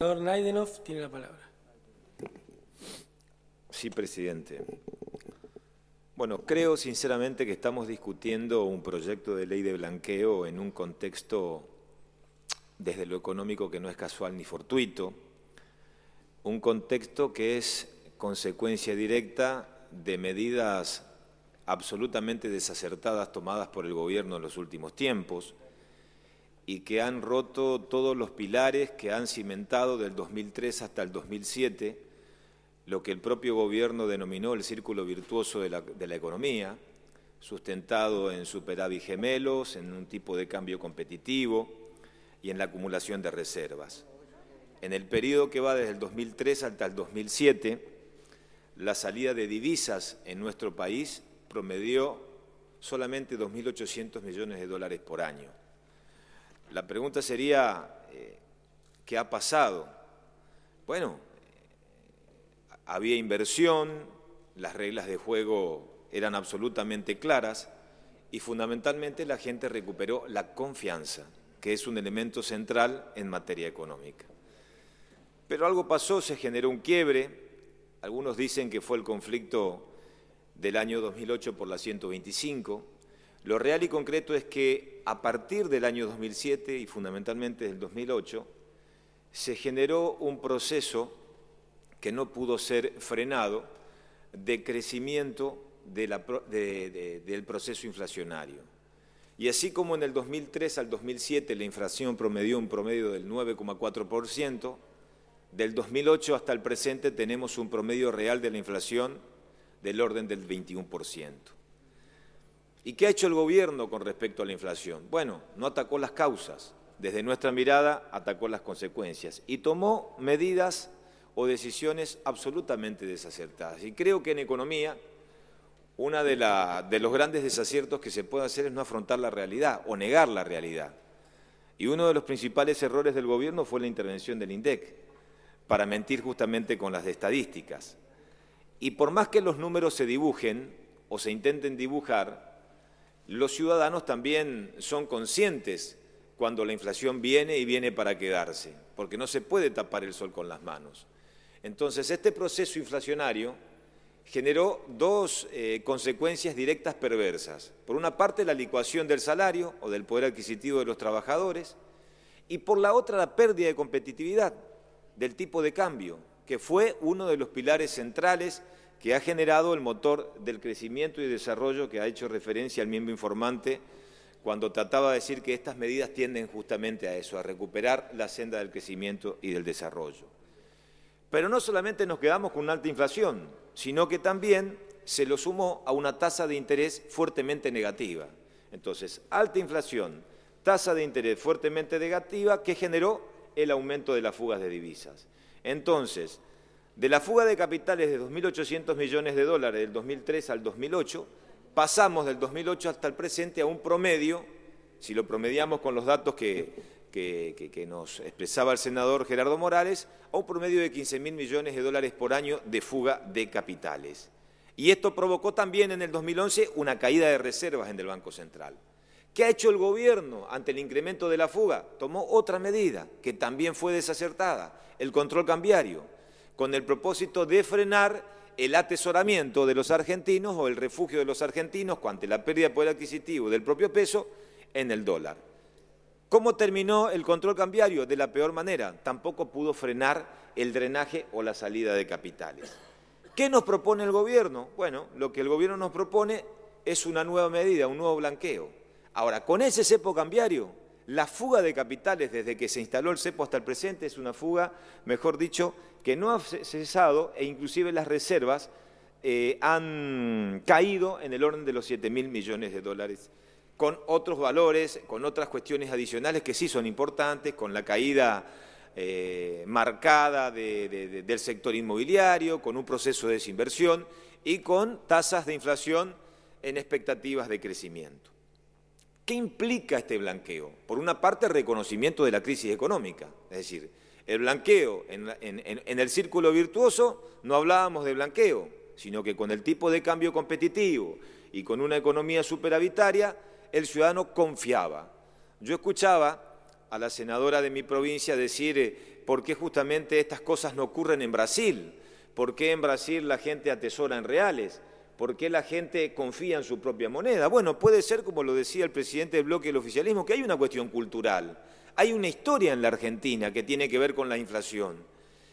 senador Naidenov tiene la palabra. Sí, presidente. Bueno, creo sinceramente que estamos discutiendo un proyecto de ley de blanqueo en un contexto desde lo económico que no es casual ni fortuito, un contexto que es consecuencia directa de medidas absolutamente desacertadas tomadas por el gobierno en los últimos tiempos, y que han roto todos los pilares que han cimentado del 2003 hasta el 2007, lo que el propio gobierno denominó el círculo virtuoso de la, economía, sustentado en superávit gemelos, en un tipo de cambio competitivo y en la acumulación de reservas. En el periodo que va desde el 2003 hasta el 2007, la salida de divisas en nuestro país promedió solamente 2.800 millones de dólares por año. La pregunta sería, eh, ¿qué ha pasado? Bueno, había inversión, las reglas de juego eran absolutamente claras y fundamentalmente la gente recuperó la confianza, que es un elemento central en materia económica. Pero algo pasó, se generó un quiebre, algunos dicen que fue el conflicto del año 2008 por la 125, lo real y concreto es que a partir del año 2007 y fundamentalmente del 2008, se generó un proceso que no pudo ser frenado de crecimiento del proceso inflacionario. Y así como en el 2003 al 2007 la inflación promedió un promedio del 9,4%, del 2008 hasta el presente tenemos un promedio real de la inflación del orden del 21%. ¿Y qué ha hecho el gobierno con respecto a la inflación? Bueno, no atacó las causas, desde nuestra mirada atacó las consecuencias y tomó medidas o decisiones absolutamente desacertadas. Y creo que en economía uno de, de los grandes desaciertos que se puede hacer es no afrontar la realidad o negar la realidad. Y uno de los principales errores del gobierno fue la intervención del INDEC para mentir justamente con las estadísticas. Y por más que los números se dibujen o se intenten dibujar, los ciudadanos también son conscientes cuando la inflación viene y viene para quedarse, porque no se puede tapar el sol con las manos. Entonces, este proceso inflacionario generó dos eh, consecuencias directas perversas. Por una parte, la licuación del salario o del poder adquisitivo de los trabajadores, y por la otra, la pérdida de competitividad del tipo de cambio, que fue uno de los pilares centrales que ha generado el motor del crecimiento y desarrollo que ha hecho referencia al miembro informante cuando trataba de decir que estas medidas tienden justamente a eso, a recuperar la senda del crecimiento y del desarrollo. Pero no solamente nos quedamos con una alta inflación, sino que también se lo sumó a una tasa de interés fuertemente negativa. Entonces, alta inflación, tasa de interés fuertemente negativa que generó el aumento de las fugas de divisas. Entonces, de la fuga de capitales de 2.800 millones de dólares del 2003 al 2008, pasamos del 2008 hasta el presente a un promedio, si lo promediamos con los datos que, nos expresaba el senador Gerardo Morales, a un promedio de 15.000 millones de dólares por año de fuga de capitales. Y esto provocó también en el 2011 una caída de reservas en el Banco Central. ¿Qué ha hecho el gobierno ante el incremento de la fuga? Tomó otra medida que también fue desacertada, el control cambiario con el propósito de frenar el atesoramiento de los argentinos o el refugio de los argentinos ante la pérdida de poder adquisitivo del propio peso en el dólar. ¿Cómo terminó el control cambiario? De la peor manera, tampoco pudo frenar el drenaje o la salida de capitales. ¿Qué nos propone el gobierno? Bueno, lo que el gobierno nos propone es una nueva medida, un nuevo blanqueo. Ahora, con ese cepo cambiario, la fuga de capitales desde que se instaló el CEPO hasta el presente es una fuga, mejor dicho, que no ha cesado e inclusive las reservas eh, han caído en el orden de los 7 mil millones de dólares, con otros valores, con otras cuestiones adicionales que sí son importantes, con la caída eh, marcada del sector inmobiliario, con un proceso de desinversión y con tasas de inflación en expectativas de crecimiento. ¿Qué implica este blanqueo? Por una parte, el reconocimiento de la crisis económica, es decir, el blanqueo, en, el círculo virtuoso no hablábamos de blanqueo, sino que con el tipo de cambio competitivo y con una economía superavitaria, el ciudadano confiaba. Yo escuchaba a la senadora de mi provincia decir eh, por qué justamente estas cosas no ocurren en Brasil, por qué en Brasil la gente atesora en reales. ¿Por qué la gente confía en su propia moneda? Bueno, puede ser, como lo decía el presidente del bloque del oficialismo, que hay una cuestión cultural. Hay una historia en la Argentina que tiene que ver con la inflación.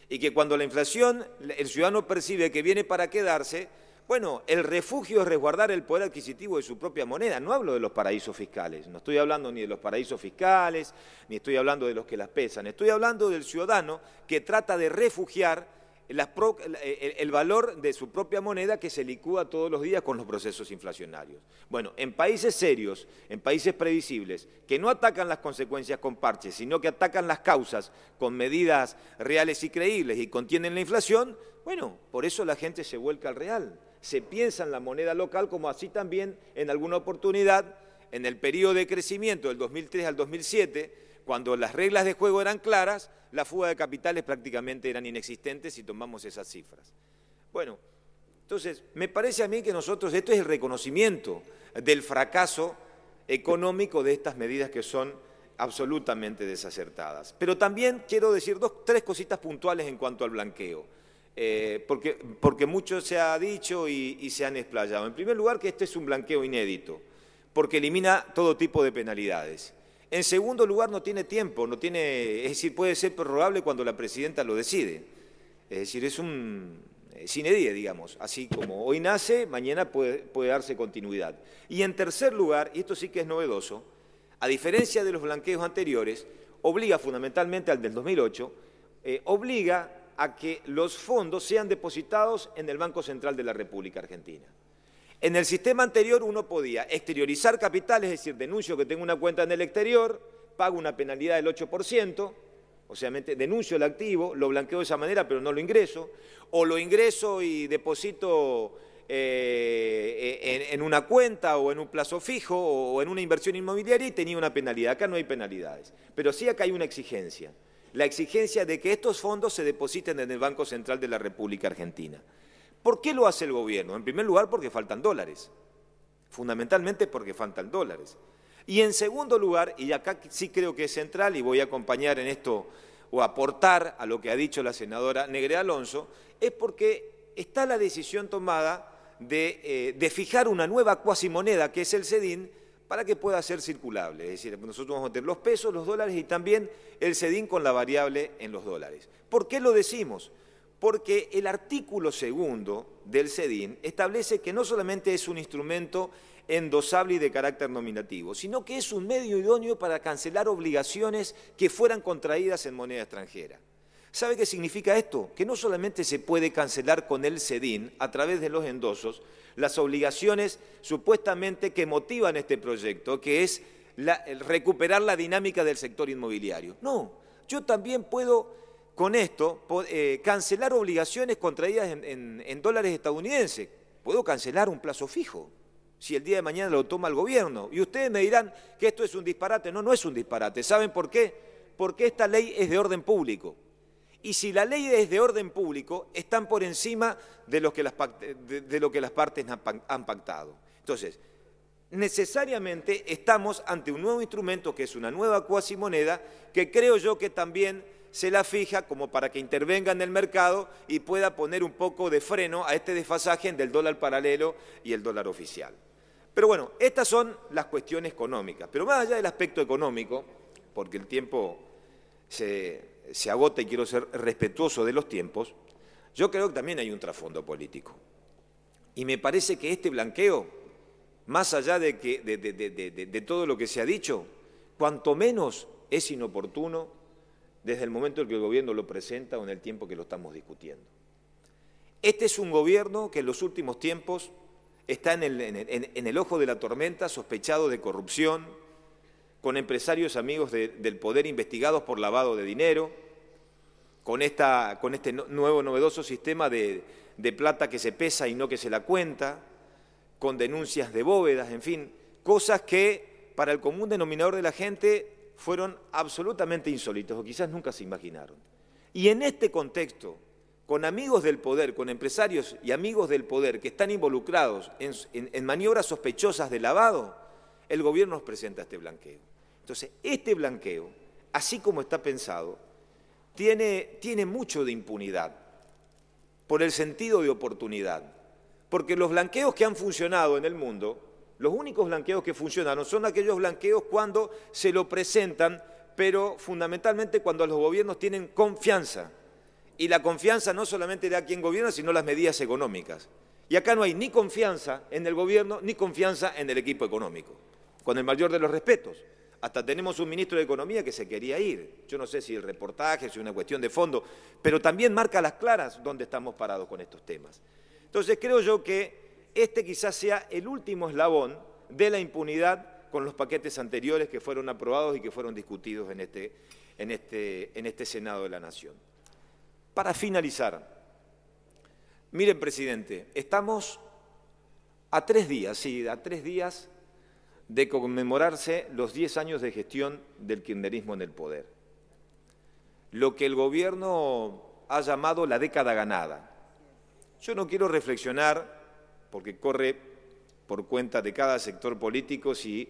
Y que cuando la inflación, el ciudadano percibe que viene para quedarse, bueno, el refugio es resguardar el poder adquisitivo de su propia moneda. No hablo de los paraísos fiscales, no estoy hablando ni de los paraísos fiscales, ni estoy hablando de los que las pesan. Estoy hablando del ciudadano que trata de refugiar el, valor de su propia moneda que se licúa todos los días con los procesos inflacionarios. Bueno, en países serios, en países previsibles, que no atacan las consecuencias con parches, sino que atacan las causas con medidas reales y creíbles y contienen la inflación, bueno, por eso la gente se vuelca al real. Se piensa en la moneda local como así también en alguna oportunidad, en el periodo de crecimiento del 2003 al 2007, cuando las reglas de juego eran claras, la fuga de capitales prácticamente eran inexistentes si tomamos esas cifras. Bueno, entonces, me parece a mí que nosotros, esto es el reconocimiento del fracaso económico de estas medidas que son absolutamente desacertadas. Pero también quiero decir dos, tres cositas puntuales en cuanto al blanqueo, eh, porque, porque mucho se ha dicho y, se han explayado. En primer lugar, que este es un blanqueo inédito, porque elimina todo tipo de penalidades. En segundo lugar, no tiene tiempo, no tiene, es decir, puede ser prorrogable cuando la presidenta lo decide. Es decir, es un cine digamos. Así como hoy nace, mañana puede, darse continuidad. Y en tercer lugar, y esto sí que es novedoso, a diferencia de los blanqueos anteriores, obliga fundamentalmente al del 2008, eh, obliga a que los fondos sean depositados en el Banco Central de la República Argentina. En el sistema anterior uno podía exteriorizar capital, es decir, denuncio que tengo una cuenta en el exterior, pago una penalidad del 8%, o sea, denuncio el activo, lo blanqueo de esa manera, pero no lo ingreso, o lo ingreso y deposito eh, en, una cuenta o en un plazo fijo o en una inversión inmobiliaria y tenía una penalidad. Acá no hay penalidades, pero sí acá hay una exigencia, la exigencia de que estos fondos se depositen en el Banco Central de la República Argentina. ¿Por qué lo hace el gobierno? En primer lugar, porque faltan dólares, fundamentalmente porque faltan dólares. Y en segundo lugar, y acá sí creo que es central, y voy a acompañar en esto o aportar a lo que ha dicho la senadora Negre Alonso, es porque está la decisión tomada de, eh, fijar una nueva cuasimoneda, que es el CEDIN, para que pueda ser circulable. Es decir, nosotros vamos a tener los pesos, los dólares y también el CEDIN con la variable en los dólares. ¿Por qué lo decimos? porque el artículo segundo del CEDIN establece que no solamente es un instrumento endosable y de carácter nominativo, sino que es un medio idóneo para cancelar obligaciones que fueran contraídas en moneda extranjera. ¿Sabe qué significa esto? Que no solamente se puede cancelar con el CEDIN, a través de los endosos, las obligaciones supuestamente que motivan este proyecto, que es recuperar la dinámica del sector inmobiliario. No, yo también puedo con esto eh, cancelar obligaciones contraídas en, dólares estadounidenses. Puedo cancelar un plazo fijo si el día de mañana lo toma el gobierno. Y ustedes me dirán que esto es un disparate. No, no es un disparate. ¿Saben por qué? Porque esta ley es de orden público. Y si la ley es de orden público, están por encima de lo que las, de lo que las partes han pactado. Entonces, necesariamente estamos ante un nuevo instrumento que es una nueva cuasi moneda que creo yo que también se la fija como para que intervenga en el mercado y pueda poner un poco de freno a este desfasaje del dólar paralelo y el dólar oficial. Pero bueno, estas son las cuestiones económicas. Pero más allá del aspecto económico, porque el tiempo se, agota y quiero ser respetuoso de los tiempos, yo creo que también hay un trasfondo político. Y me parece que este blanqueo, más allá de, que, de, de, todo lo que se ha dicho, cuanto menos es inoportuno, desde el momento en que el gobierno lo presenta o en el tiempo que lo estamos discutiendo. Este es un gobierno que en los últimos tiempos está en el, ojo de la tormenta, sospechado de corrupción, con empresarios amigos del poder investigados por lavado de dinero, con, esta, con este nuevo novedoso sistema de, de plata que se pesa y no que se la cuenta, con denuncias de bóvedas, en fin, cosas que para el común denominador de la gente fueron absolutamente insólitos o quizás nunca se imaginaron. Y en este contexto, con amigos del poder, con empresarios y amigos del poder que están involucrados en, maniobras sospechosas de lavado, el gobierno nos presenta este blanqueo. Entonces, este blanqueo, así como está pensado, tiene mucho de impunidad, por el sentido de oportunidad, porque los blanqueos que han funcionado en el mundo los únicos blanqueos que funcionaron son aquellos blanqueos cuando se lo presentan, pero fundamentalmente cuando los gobiernos tienen confianza. Y la confianza no solamente de a quien gobierna, sino las medidas económicas. Y acá no hay ni confianza en el gobierno ni confianza en el equipo económico, con el mayor de los respetos. Hasta tenemos un ministro de Economía que se quería ir. Yo no sé si el reportaje, si una cuestión de fondo, pero también marca las claras dónde estamos parados con estos temas. Entonces creo yo que este quizás sea el último eslabón de la impunidad con los paquetes anteriores que fueron aprobados y que fueron discutidos en este, en este, en este Senado de la Nación. Para finalizar, miren, presidente, estamos a tres días, sí, a tres días de conmemorarse los diez años de gestión del kirchnerismo en el poder. Lo que el gobierno ha llamado la década ganada. Yo no quiero reflexionar porque corre por cuenta de cada sector político si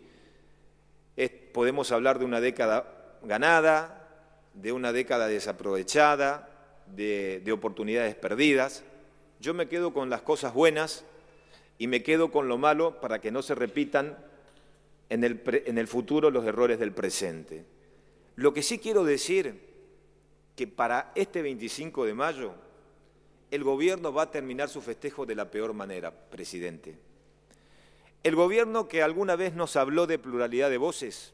podemos hablar de una década ganada, de una década desaprovechada, de, oportunidades perdidas. Yo me quedo con las cosas buenas y me quedo con lo malo para que no se repitan en el, en el, futuro los errores del presente. Lo que sí quiero decir, que para este 25 de mayo el gobierno va a terminar su festejo de la peor manera, presidente. El gobierno que alguna vez nos habló de pluralidad de voces,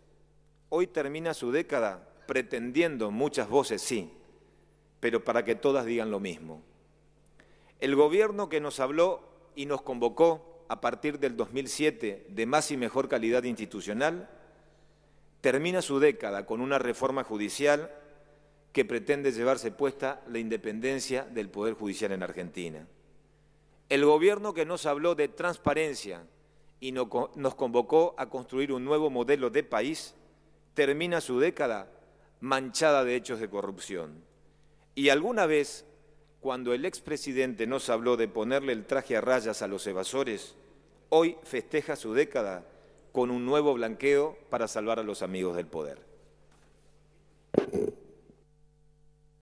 hoy termina su década pretendiendo muchas voces, sí, pero para que todas digan lo mismo. El gobierno que nos habló y nos convocó a partir del 2007 de más y mejor calidad institucional, termina su década con una reforma judicial que pretende llevarse puesta la independencia del Poder Judicial en Argentina. El gobierno que nos habló de transparencia y nos convocó a construir un nuevo modelo de país, termina su década manchada de hechos de corrupción. Y alguna vez, cuando el expresidente nos habló de ponerle el traje a rayas a los evasores, hoy festeja su década con un nuevo blanqueo para salvar a los amigos del poder.